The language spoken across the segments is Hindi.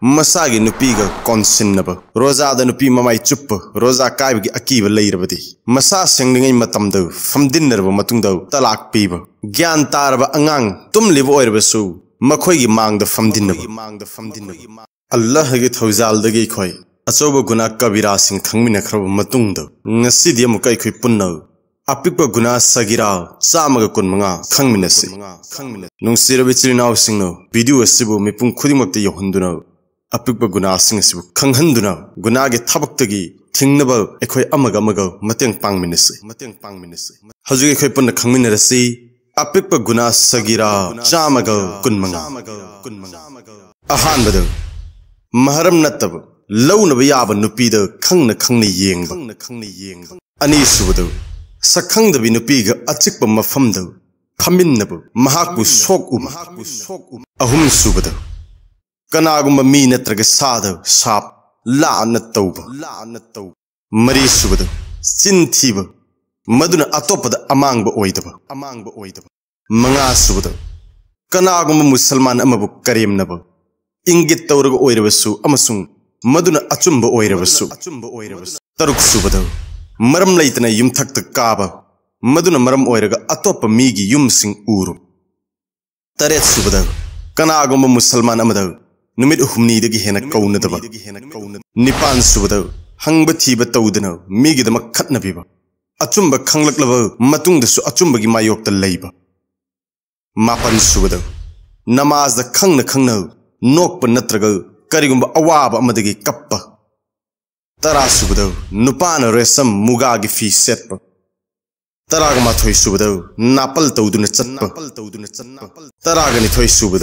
ꯃꯁꯥꯒꯤ ꯅꯨꯄꯤꯒ ꯀꯣꯟꯁꯤꯟꯅꯕ ꯔꯣꯖꯥꯗ ꯅꯨꯄꯤ ꯃꯃꯥꯏ ꯆꯨꯞꯄ ꯔꯣꯖꯥ ꯀꯥꯏꯕꯒꯤ ꯑꯀꯤꯕ ꯂꯩꯔꯕꯗꯤ ꯃꯁꯥ ꯁꯦꯡꯂꯤꯉꯩ ꯃꯇꯝꯗ ꯐꯝꯗꯤꯟꯅꯔꯕ ꯃꯇꯨꯡꯗ ꯇꯂꯥꯛ ꯄꯤꯕ ꯒ꯭ꯌꯥꯟ ꯇꯥꯔꯕ ꯑꯉꯥꯡ ꯇꯨꯝꯂꯤꯕ ꯑꯣꯏꯔꯕꯁꯨ ꯃꯈꯣꯏꯒꯤ ꯃꯥꯡꯗ ꯐꯝꯗꯤꯟꯅꯕ ꯃꯥꯡꯗ ꯐꯝꯗꯤꯟꯅꯕ ꯑꯜꯂꯥꯍꯒꯤ ꯊꯧꯖꯥꯜꯗꯒꯤ ꯑꯩꯈꯣꯏ ꯑꯆꯧꯕ ꯒꯨꯅꯥ ꯀꯕꯤꯔꯥꯁꯤꯡ ꯈꯪꯃꯤꯟꯅꯈ꯭ꯔꯕ ꯃꯇꯨꯡꯗ ꯉꯁꯤꯗꯤ ꯑꯃꯨꯛꯀ ꯑꯩꯈꯣꯏ ꯄꯨꯟꯅ ꯑꯄꯤꯛꯄ ꯒꯨꯅꯥ ꯁꯒꯤꯔꯥ ꯆꯥꯝꯃꯒ ꯀꯨꯟꯃꯉꯥ ꯈꯪꯃꯤꯟꯅꯁꯤ ꯅꯨꯡꯁꯤꯔꯕ ꯏꯆꯤꯜ ꯏꯅꯥꯎꯁꯤꯡꯅ ꯚꯤꯗꯤꯑꯣ ꯑꯁꯤꯕꯨ ꯃꯤꯄꯨꯝ ꯈꯨꯗꯤꯡꯃꯛꯇ ꯌꯧꯍꯟꯗꯨꯅ ꯑꯄꯤꯛꯄ ꯒꯨꯅꯥꯁꯤꯡ ꯑꯁꯤꯕꯨ ꯈꯪꯍꯟꯗꯨꯅ ꯒꯨꯅꯥꯒꯤ ꯊꯕꯛꯇꯒꯤ ꯊꯤꯡꯅꯕ ꯑꯩꯈꯣꯏ ꯑꯃꯒ ꯑꯃꯒ ꯃꯇꯦꯡ ꯄꯥꯡꯃꯤꯟꯅꯁꯤ ꯃꯇꯦꯡ ꯄꯥꯡꯃꯤꯟꯅꯁꯤ ꯍꯧꯖꯤꯛ ꯑꯩꯈꯣꯏ ꯄꯨꯟꯅ ꯈꯪꯃꯤꯟꯅꯔꯁꯤ ꯑꯄꯤꯛꯄ ꯒꯨꯅꯥ ꯁꯒꯤꯔꯥ ꯆꯥꯃꯒ ꯀꯨꯟꯃꯉꯥ ꯑꯍꯥꯟꯕꯗ ꯃꯍꯔꯝ ꯅꯠꯇꯕ ꯂꯧꯅꯕ ꯌꯥꯕ ꯅꯨꯄꯤꯗ ꯈꯪꯅ ꯈꯪꯅ ꯌꯦꯡꯕ ꯑꯅꯤꯁꯨꯕꯗ ꯁꯛꯈꯪꯗꯕꯤ ꯅꯨꯄꯤꯒ ꯑꯆꯤꯛꯄ ꯃꯐꯝꯗ ꯐꯝꯃꯤꯟꯅꯕ ꯃꯍꯥꯛꯄꯨ ꯁꯣꯛꯎ ꯃꯍꯥꯛꯄꯨ ꯁꯣꯛꯎ ꯑꯍꯨꯝꯁꯨꯕꯗ ꯀꯅꯥꯒꯨꯝꯕ ꯃꯤ ꯅꯠꯇ꯭ꯔꯒ ꯁꯥꯗ ꯁꯥꯞ ꯂꯥꯟꯅ ꯇꯧꯕ ꯂꯥꯟꯅ ꯇꯧꯕ ꯃꯔꯤꯁꯨꯕꯗ ꯆꯤꯟ ꯊꯤꯕ ꯃꯗꯨꯅ ꯑꯇꯣꯞꯄꯗ ꯑꯃꯥꯡꯕ ꯑꯣꯏꯗꯕ ꯑꯃꯥꯡꯕ ꯑꯣꯏꯗꯕ ꯃꯉꯥꯁꯨꯕꯗ ꯀꯅꯥꯒꯨꯝꯕ ꯃꯨꯁꯜꯃꯥꯟ ꯑꯃꯕꯨ ꯀꯔꯦꯝꯅꯕ ꯏꯪꯒꯤꯠ ꯇꯧꯔꯒ ꯑꯣꯏꯔꯕꯁꯨ ꯑꯃꯁꯨꯡ ꯃꯗꯨꯅ ꯑꯆꯨꯝꯕ ꯑꯣꯏꯔꯕꯁꯨ ꯑꯆꯨꯝꯕ ꯑꯣꯏꯔꯕꯁꯨ ꯇꯔꯨꯛ ꯁꯨꯕꯗ ꯃꯔꯝ ꯂꯩꯇꯅ ꯌꯨꯝꯊꯛꯇ ꯀꯥꯕ ꯃꯗꯨꯅ ꯃꯔꯝ ꯑꯣꯏꯔꯒ ꯑꯇꯣꯞꯄ ꯃꯤꯒꯤ ꯌꯨꯝꯁꯤꯡ ꯎꯔꯨ ꯇꯔꯦꯠ ꯁꯨꯕꯗ ꯀꯅꯥꯒꯨꯝꯕ ꯃꯨꯁꯜꯃꯥꯟ ꯑꯃꯗ ꯅꯨꯃꯤꯠ ꯍꯨꯝꯅꯤꯗꯒꯤ कौन ꯀꯧꯅꯗꯕ ꯅꯤꯄꯥꯟ ꯁꯨꯕꯗ ꯍꯪꯕ ꯊꯤꯕ ꯇꯧꯗꯅ ꯃꯤꯒꯤꯗꯃꯛ ꯈꯠꯅꯕꯤꯕ अचुब खांगलक्लब मतुंग अचुब की मायोक्त लेब मापन सूद नमाज खंगन खंगन नोप नत्रग करीगुब अवाब कप तरा सूद नुपान रेशम मुगा की फी सेप तराग माथोई सूद नापल तौदुन चप तराग निथोई सूद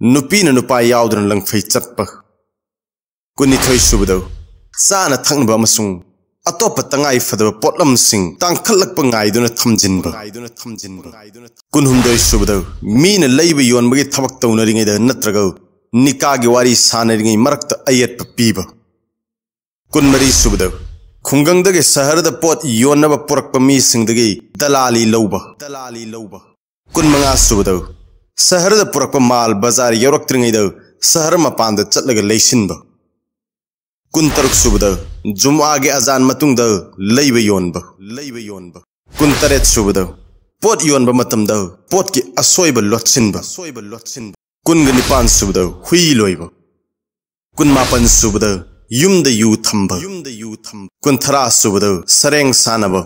ꯅꯨꯄꯤꯅ ꯅꯨꯄꯥ ꯌꯥꯎꯗꯅ ꯂꯪꯐꯩ ꯆꯠꯄ ꯀꯨꯟꯅꯤꯊꯣꯏ ꯁꯨꯕꯗ ꯆꯥꯅ ꯊꯛꯅꯕ ꯑꯃꯁꯨꯡ ꯑꯇꯣꯞꯄ ꯇꯉꯥꯏ ꯐꯗꯕ ꯄꯣꯠꯂꯝꯁꯤꯡ ꯇꯥꯡꯈꯠꯂꯛꯄ ꯉꯥꯏꯗꯨꯅ ꯊꯝꯖꯤꯟꯕ ꯀꯨꯟꯍꯨꯝꯗꯣꯏ ꯁꯨꯕꯗ ꯃꯤꯅ ꯂꯩꯕ ꯌꯣꯟꯕꯒꯤ ꯊꯕꯛ ꯇꯧꯅꯔꯤꯉꯩꯗ ꯅꯠꯇ꯭ꯔꯒ ꯅꯤꯀꯥꯒꯤ ꯋꯥꯔꯤ ꯁꯥꯟꯅꯔꯤꯉꯩ ꯃꯔꯛꯇ ꯑꯌꯦꯠꯄ ꯄꯤꯕ ꯀꯨꯟꯃꯔꯤ ꯁꯨꯕꯗ ꯈꯨꯡꯒꯪꯗꯒꯤ ꯁꯍꯔꯗ ꯄꯣꯠ ꯌꯣꯟꯅꯕ ꯄꯨꯔꯛꯄ ꯃꯤꯁꯤꯡꯗꯒꯤ ꯗꯂꯥꯂꯤ ꯂꯧꯕ ꯗꯂꯥꯂꯤ ꯂꯧꯕ ꯀꯨꯟꯃꯉꯥ ꯁꯨꯕꯗ शहर पुरप माल बजार यौरक्रीद शहर मपान चल लेब कुन तरुक के अजान मतुंग लेब योनब लेब योनब कुन तरेत पोट योनब मतमद पोट की असोब लोटसिनब असोब लोटसिनब कुन निपान सूद हुई लोब कुन मापन युम यू थम्ब युम यू थम्ब कुन थरा सरें सानब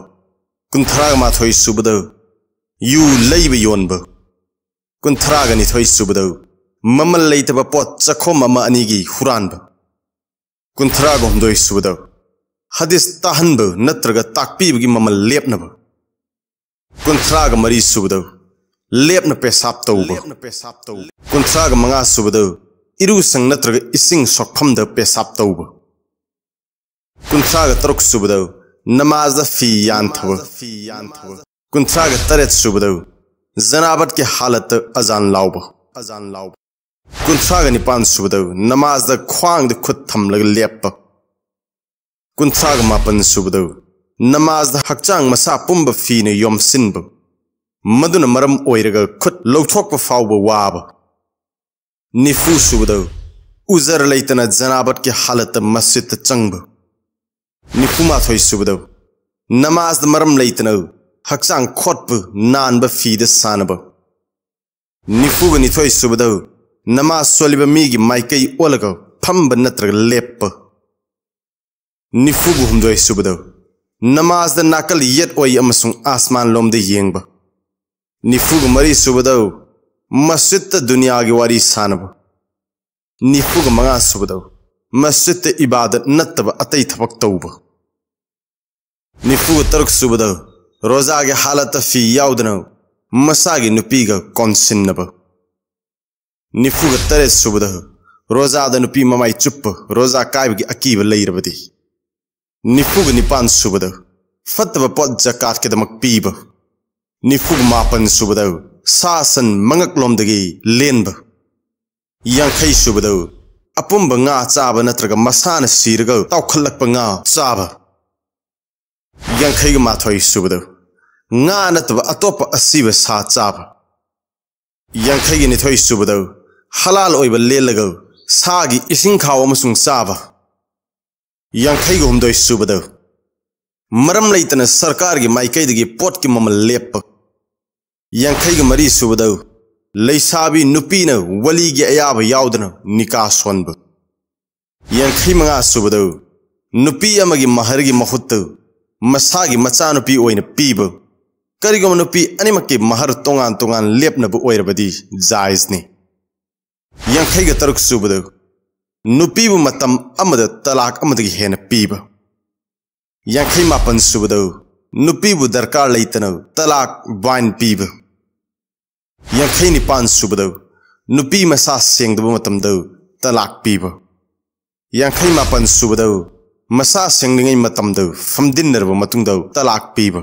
कुन थरा माथोई यू लेब योनब कुनै सूद ममल पोट चखम अनि हाम्रागदो सूद हदिस् नत्रबी मेप्राग मुद लेन पेसाब पेसा कुरा महा सूदङ्ग नत्र सक्द पेसाप्राग तरु सूद नमामाजद फिल फी कुन तरेट सूद زنابت کے حالت اذان لاؤب اذان لاؤب کنتھاگ نپان سبد نماز دا کھوانگ دا خود تھم لگ لیپ کنتھاگ ماپن سبد نماز دا حقچانگ مسا پمب فین یوم سنب مدن مرم اویرگ خود لوٹھوک فاوب واب نفو سبد उजर लेतन जनाबत के हालत मस्जिद चंगब निपुमा थोई सुबदव नमाज मरम लेतन ꯍꯛꯆꯥꯡ ꯈꯣꯠꯄꯨ ꯅꯥꯟꯕ ꯐꯤꯗ ꯁꯥꯟꯅꯕ ꯅꯤꯐꯨꯒ ꯅꯤꯊꯣꯏ ꯁꯨꯕꯗ ꯅꯃꯥ ꯁꯣꯜꯂꯤꯕ ꯃꯤꯒꯤ ꯃꯥꯏꯀꯩ ꯑꯣꯜꯂꯒ ꯐꯝꯕ ꯅꯠꯇ꯭ꯔꯒ ꯂꯦꯞꯄ ꯅꯤꯐꯨꯒ ꯍꯨꯝꯗꯣꯏ ꯁꯨꯕꯗ ꯅꯃꯥꯖꯗ ꯅꯥꯀꯜ ꯌꯦꯠ ꯑꯣꯏ ꯑꯃꯁꯨꯡ ꯑꯥꯁꯃꯥꯟ ꯂꯣꯝꯗ ꯌꯦꯡꯕ ꯅꯤꯐꯨꯒ ꯃꯔꯤ ꯁꯨꯕꯗ ꯃꯁꯖꯤꯠꯇ ꯗꯨꯅꯤꯌꯥꯒꯤ ꯋꯥꯔꯤ ꯁꯥꯟꯅꯕ ꯅꯤꯐꯨꯒ ꯃꯉꯥ ꯁꯨꯕꯗ ꯃꯁꯖꯤꯠꯇ ꯏꯕꯥꯗꯠ ꯅꯠꯇꯕ ꯑꯇꯩ ꯊꯕꯛ ꯇꯧꯕ ꯅꯤꯐꯨꯒ ꯇꯔꯨꯛ ꯁꯨꯕꯗ रोजागे हालत फी यादन मसँग कन्सुग तरेट सूद रोजादनु मै चुप रोजा ककिफु निप सूद फत पोट जकाट्किद पिब्फु मापन सूद सा सन् मोमदेखि लेब याङै सूबद अपुम्ब चाब नत्राग काप चाब यङै माथि सूद nga natba atop asiba sa chap yankhai gi nithoi subado halal oiba le lagaw sa gi ising khaw amasung chaba yankhai gi humdoi subado maram leitana sarkar gi maikai digi pot ki mamal lep yankhai gi mari subado leisabi nupina wali gi ayab yaudna nika swanb yankhai manga subado nupi amagi mahar gi mahut masa gi macha nupi oina pibo ꯀꯔꯤꯒꯨꯝꯕ ꯅꯨꯄꯤ ꯑꯅꯤꯃꯛꯀꯤ ꯃꯍꯔ ꯇꯣꯉꯥꯟ ꯇꯣꯉꯥꯟ ꯂꯦꯞꯅꯕ ꯑꯣꯏꯔꯕꯗꯤ ꯖꯥꯏꯖꯅꯤ ꯌꯥꯡꯈꯩꯒ ꯇꯔꯨꯛ ꯁꯨꯕꯗ ꯅꯨꯄꯤꯕꯨ ꯃꯇꯝ ꯑꯃꯗ ꯇꯂꯥꯛ ꯑꯃꯗꯒꯤ ꯍꯦꯟꯅ ꯄꯤꯕ ꯌꯥꯡꯈꯩ ꯃꯥꯄꯟ ꯁꯨꯕꯗ ꯅꯨꯄꯤꯕꯨ ꯗꯔꯀꯥꯔ ꯂꯩꯇꯅ ꯇꯂꯥꯛ ꯕꯥꯏꯟ ꯄꯤꯕ ꯌꯥꯡꯈꯩ ꯅꯤꯄꯥꯟ ꯁꯨꯕꯗ ꯅꯨꯄꯤ ꯃꯁꯥ ꯁꯦꯡꯗꯕ ꯃꯇꯝꯗ ꯇꯂꯥꯛ ꯄꯤꯕ ꯌꯥꯡꯈꯩ ꯃꯥꯄꯟ ꯁꯨꯕꯗ ꯃꯁꯥ ꯁꯦꯡꯂꯤꯉꯩ ꯃꯇꯝꯗ ꯐꯝꯗꯤꯟꯅꯔꯕ ꯃꯇꯨꯡꯗ ꯇꯂꯥꯛ ꯄꯤꯕ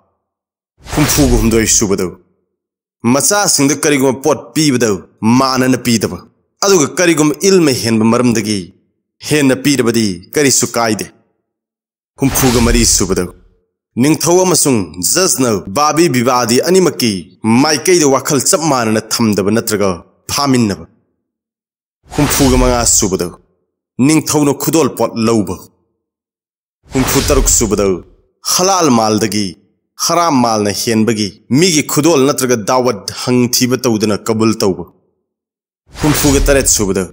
हम्फु है सूद मचा करिग पोट पिब्द मा करिग इल हेर्दै हेर्न पिब् करिस कि हु मुदै जसन बाभि बिभाधि अनिमकी माइकै वखल चप मन थम्दव नत्रम हु म सूदन खदो पोट लुफुरुक सूद हलालमा मालदेखि ꯍꯔꯥꯝ ꯃꯥꯜꯅ ꯍꯦꯟꯕꯒꯤ ꯃꯤꯒꯤ ꯈꯨꯗꯣꯜ ꯅꯠꯇ꯭ꯔꯒ ꯗꯥꯋꯠ ꯍꯪꯊꯤꯕ ꯇꯧꯗꯨꯅ ꯀꯕꯨꯜ ꯇꯧꯕ ꯍꯨꯝꯐꯨꯒ ꯇꯔꯦꯠ ꯁꯨꯕꯗ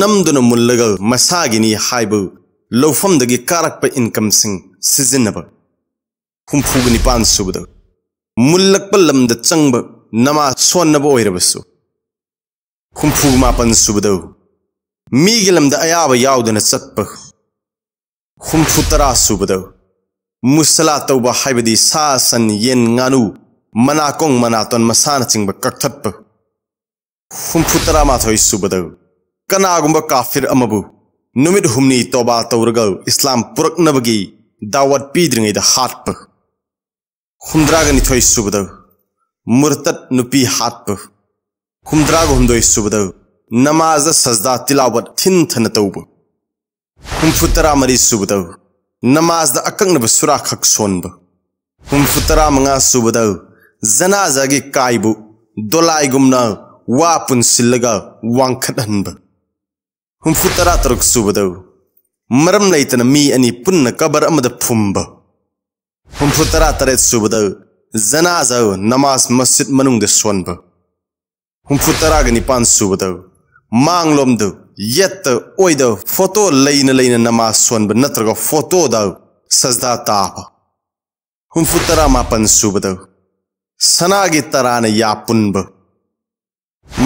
ꯅꯝꯗꯨꯅ ꯃꯨꯜꯂꯒ ꯃꯁꯥꯒꯤꯅꯤ ꯍꯥꯏꯕ ꯂꯧꯐꯝꯗꯒꯤ ꯀꯥꯔꯛꯄ ꯏꯟꯀꯝꯁꯤꯡ ꯁꯤꯖꯤꯟꯅꯕ ꯍꯨꯝꯐꯨꯒ ꯅꯤꯄꯥꯟ ꯁꯨꯕꯗ ꯃꯨꯜꯂꯛꯄ ꯂꯝꯗ ꯆꯪꯕ ꯅꯃꯥ ꯁꯣꯟꯅꯕ ꯑꯣꯏꯔꯕꯁꯨ ꯍꯨꯝꯐꯨ ꯃꯥꯄꯟ ꯁꯨꯕꯗ ꯃꯤꯒꯤ ꯂꯝꯗ ꯑꯌꯥꯕ ꯌꯥꯎꯗꯅ ꯆꯠꯄ ꯍꯨꯝꯐꯨ ꯇꯔꯥ ꯁꯨꯕꯗ मुसला तौबा हाइबदी सा सन येन गानु मनाकोंग मनातोन मसान चिंग कक्थप हुम्फु तरा माथोय सुबद कनागुम काफिर अमबु नुमिद हुमनी तौबा तौरग इस्लाम पुरकनबगी दावत पीद्रिंगै द हाटप हुमद्राग निथोय सुबद मुरतत नुपी हाटप हुमद्राग हुमदोय सुबद नमाज सजदा तिलावत थिन थन तौब हुम्फु मरी सुबद नमाजदा अकक्नब सुरा खक सोनब हुम्फु तरा मंगा सुबद जनाजा गी कायबु दोलाई गुमना वा सिल्लगा वांखनब हुम्फु तरा तरुक मरम लैतन मी अनि पुन्न कबर अमद फुम्ब हुम्फु तरा सुबद जनाजा नमाज मस्जिद मनुंग दे yet oi da photo lain lain nama son ban natraga photo da sajda tap hum futara mapan subda sana gi tarana ya punb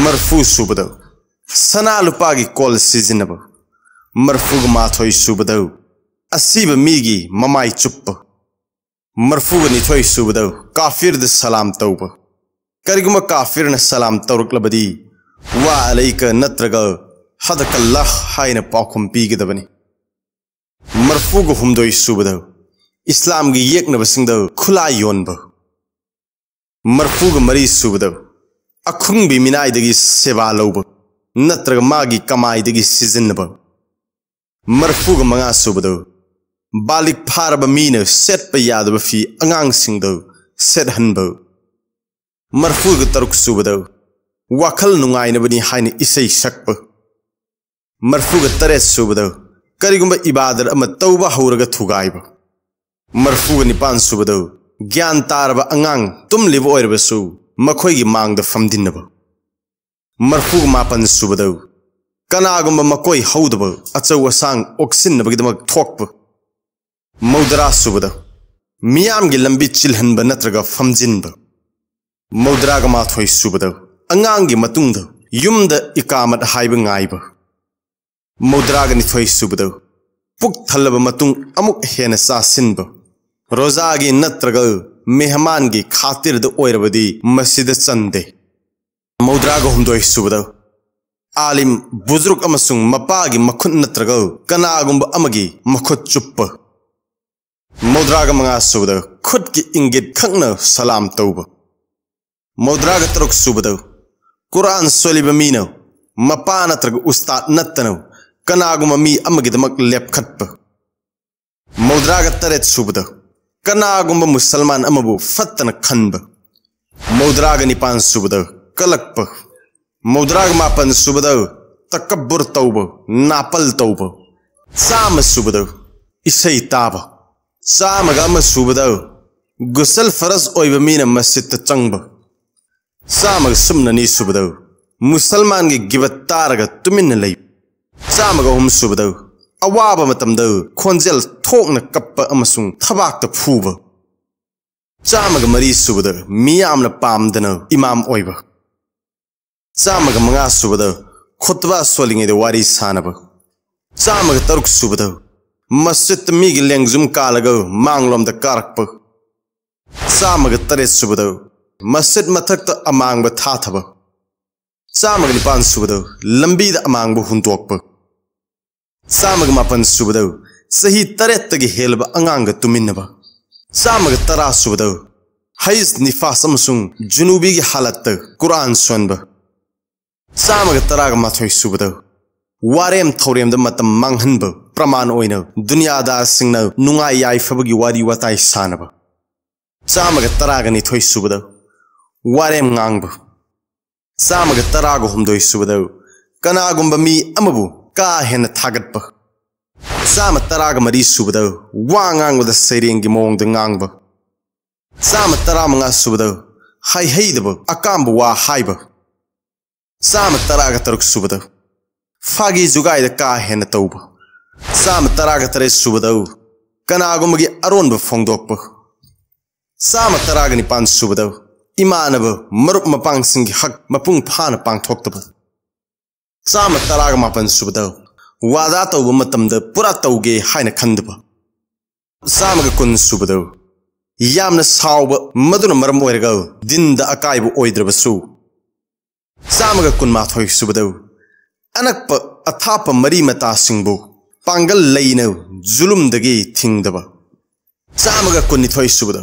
marfu subda sana lupa gi kol seasonab marfu gi mathoi subda asib migi mamai chup marfu ni thoi subda kafir de salam tawb karigma kafir na salam tawruk labadi wa alayka natraga हदकल्लाह हायने पाखुम पीगदबनी मरफूग हुमदोई सुबदव इस्लाम की येकनब खुला योनबव मरफूग मरी सूबद अखुंग भी सेवा लौब नत्रग मागी कमायदगी सिजनबव मरफूग मंगा सुबदव बालिक फारब मीन सेटप यादव फी अंगांग सिंगदव सेटहनबव मरफूग तरुक सूबद वाखल नुंगायनबनी हायने इसै सकबव मरफुग तरह सूबद करीगुब इबादर तब हौरग थुगाइब मरफुग निपान सूबद ज्ञान तारब अगांग तुमलिब ओरबसु मखोई मांगद फमदिनब मरफुग मापन सूबद कनागुब मको हौदब अचौ असांग ओक्सिनबगिदमक थोकप मौदरा मियाम की लंबी चिल्हनब नत्रग फमजिनब मौदराग माथोई सूबद अगांग की मतुंग युमद इकामत हाइब गाइब ꯃꯧꯗ꯭ꯔꯥꯒꯅꯤꯊꯣꯏ ꯁꯨꯕꯗ ꯄꯨꯛ ꯊꯜꯂꯕ ꯃꯇꯨꯡ ꯑꯃꯨꯛ ꯍꯦꯟꯅ ꯆꯥꯁꯤꯟꯕ ꯔꯣꯖꯥꯒꯤ ꯅꯠꯇ꯭ꯔꯒ ꯃꯦꯍꯃꯥꯟꯒꯤ ꯈꯥꯇꯤꯔꯗ ꯑꯣꯏꯔꯕꯗꯤ ꯃꯁꯤꯗ ꯆꯟꯗꯦ ꯃꯧꯗ꯭ꯔꯥꯒ ꯍꯨꯝꯗꯣꯏ ꯁꯨꯕꯗ ꯑꯥꯂꯤꯝ ꯕꯨꯖꯔꯨꯛ ꯑꯃꯁꯨꯡ ꯃꯄꯥꯒꯤ ꯃꯈꯨꯠ ꯅꯠꯇ꯭ꯔꯒ ꯀꯅꯥꯒꯨꯝꯕ ꯑꯃꯒꯤ ꯃꯈꯨꯠ ꯆꯨꯞꯄ ꯃꯧꯗ꯭ꯔꯥꯒ ꯃꯉꯥ ꯁꯨꯕꯗ ꯈꯨꯠꯀꯤ ꯏꯪꯒꯤꯠ ꯈꯛꯅ ꯁꯂꯥꯝ ꯇꯧꯕ ಮೌದ್ರಾಗ ತರಕ್ ಸುಬದವು ಕುರಾನ್ ಸೊಲಿಬ ಮೀನವು ಮಪಾ ನತ್ರಗ ಉಸ್ತಾದ್ ನತ್ತನವು ಕನ್ನಗು ಮೆಪ್ಕ ಮೌದ್ರಾ ತರತ್ ಸೂದ ಕನ್ನಗುಂಬ ಮುಸಲ್ಮಾನಿಪಾ ಸೂದ ಕಲಕ್ ಮೌದ್ರಾ ಮಾಪನ್ ಸೂದ ತುಂಬ ಚಾ ಸೂದ ತಾ ಚಾ ಸೂದ ಗುಸಲ್ ಫರಸ್ ಆವ ಮಸ್ತ ಚಂಗ ಚಾ ಸು ಸೂದ ಮುಸಲ್ಮಾನ ಗಿಬ ತಾ ತುಮಿನ್ನ ꯆꯥꯝꯃꯒ ꯑꯍꯨꯝ ꯁꯨꯕꯗ ꯑꯋꯥꯕ ꯃꯇꯝꯗ ꯈꯣꯟꯖꯦꯜ ꯊꯣꯛꯅ ꯀꯞꯄ ꯑꯃꯁꯨꯡ ꯊꯕꯥꯛꯇ ꯐꯨꯕ ꯆꯥꯝꯃꯒ ꯃꯔꯤ ꯁꯨꯕꯗ ꯃꯤꯌꯥꯝꯅ ꯄꯥꯝꯗꯅ ꯏꯃꯥꯝ ꯑꯣꯏꯕ ꯆꯥꯝꯃꯒ ꯃꯉꯥ ꯁꯨꯕꯗ ꯈꯨꯠꯕꯥ ꯁꯣꯜꯂꯤꯉꯩꯗ ꯋꯥꯔꯤ ꯁꯥꯟꯅꯕ ꯆꯥꯝꯃꯒ ꯇꯔꯨꯛ ꯁꯨꯕꯗ ꯃꯁꯖꯤꯠꯇ ꯃꯤꯒꯤ ꯂꯦꯡꯖꯨꯝ ꯀꯥꯜꯂꯒ ꯃꯥꯡꯂꯣꯝꯗ ꯀꯥꯔꯛꯄ ꯆꯥꯝꯃꯒ ꯇꯔꯦꯠ ꯁꯨꯕꯗ ꯃꯁꯖꯤꯠ ꯃꯊꯛꯇ ꯑꯃꯥꯡꯕ ꯊꯥꯊꯕ चामग निपान सूबद लंबी अमांग हुंटोप चामग मापन सूबद सही तरह हेलब अगांग तुमिनब चामग तरा सूबद हईस निफास जुनूबी हालत कुरान सोनब चामग तरग माथोई सूबद वारेम थौरेम मांगहनब प्रमाण ओइन दुनियादार सिंह नुंगाई याइफब की वारी वताई सानब चामग तरग निथोई सूबद वारेम गांगब ꯆꯥꯝꯃꯒ ꯇꯔꯥꯒꯍꯨꯝꯗꯣꯏ ꯁꯨꯕꯗ ꯀꯅꯥꯒꯨꯝꯕ ꯃꯤ ꯑꯃꯕꯨ ꯀꯥ ꯍꯦꯟꯅ ꯊꯥꯒꯠꯄ ꯆꯥꯝꯃ ꯇꯔꯥꯒ ꯃꯔꯤ ꯁꯨꯕꯗ ꯋꯥ ꯉꯥꯡꯕꯗ ꯁꯩꯔꯦꯡꯒꯤ ꯃꯑꯣꯡꯗ ꯉꯥꯡꯕ ꯆꯥꯝꯃ ꯇꯔꯥꯃꯉꯥ ꯁꯨꯕꯗ ꯍꯥꯏꯍꯩꯗꯕ ꯑꯀꯥꯝꯕ ꯋꯥ ꯍꯥꯏꯕ ꯆꯥꯝꯃ ꯇꯔꯥꯒ ꯇꯔꯨꯛ ꯁꯨꯕꯗ ꯐꯥꯒꯤ ꯖꯨꯒꯥꯏꯗ ꯀꯥ ꯍꯦꯟꯅ ꯇꯧꯕ ꯆꯥꯝꯃ ꯇꯔꯥꯒ ꯇꯔꯦꯠ ꯁꯨꯕꯗ ꯀꯅꯥꯒꯨꯝꯕꯒꯤ ꯑꯔꯣꯟꯕ ꯐꯣꯡꯗꯣꯛꯄ ꯆꯥꯝꯃ ꯇꯔꯥꯒ ꯅꯤꯄꯥꯟ ꯁꯨꯕꯗ imanabu marup mapang singi hak mapung phana pang thoktabu sama tarag mapan subda wada tawbu matamda pura tawge haina khandaba sama ga kun subda yamna sawba maduna maram oirga dinda akaibu oidraba su sama ga kun ma thoi subda anakpa athapa mari mata singbu pangal laina zulum dagi thingdaba sama ga kun thoi subda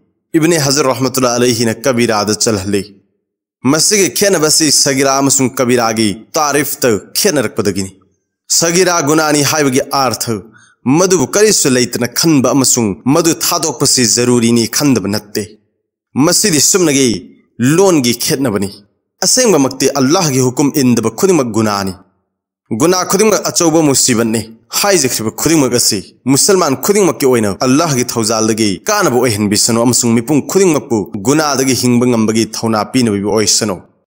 इबने हजर रहमत अलही ने कबीर आदत चल ली मसीग खेन बसी सगीरा कबीरा गि तारीफ त खेन रखपदगी सगीरा गुनानी है आर्थ मधु करीस लेत न खनब मधु थादी जरूरी नि खनब नत्ते सुमनगी लोन की खेदनबनी असेंगे अल्लाह की हुकुम इंदब खुदमक गुनानी गुना खुदिंग अचौब मुसीबत ने हाइजेक्सिब खुदिंग असी मुसलमान खुदिंग के ओइन अल्लाह की थौजाल की कानब ओहन बिसनो अमसुंग मिपुंग खुदिंग गुना दगी हिंग बंगम बगी थौना पीनबी ओइसनो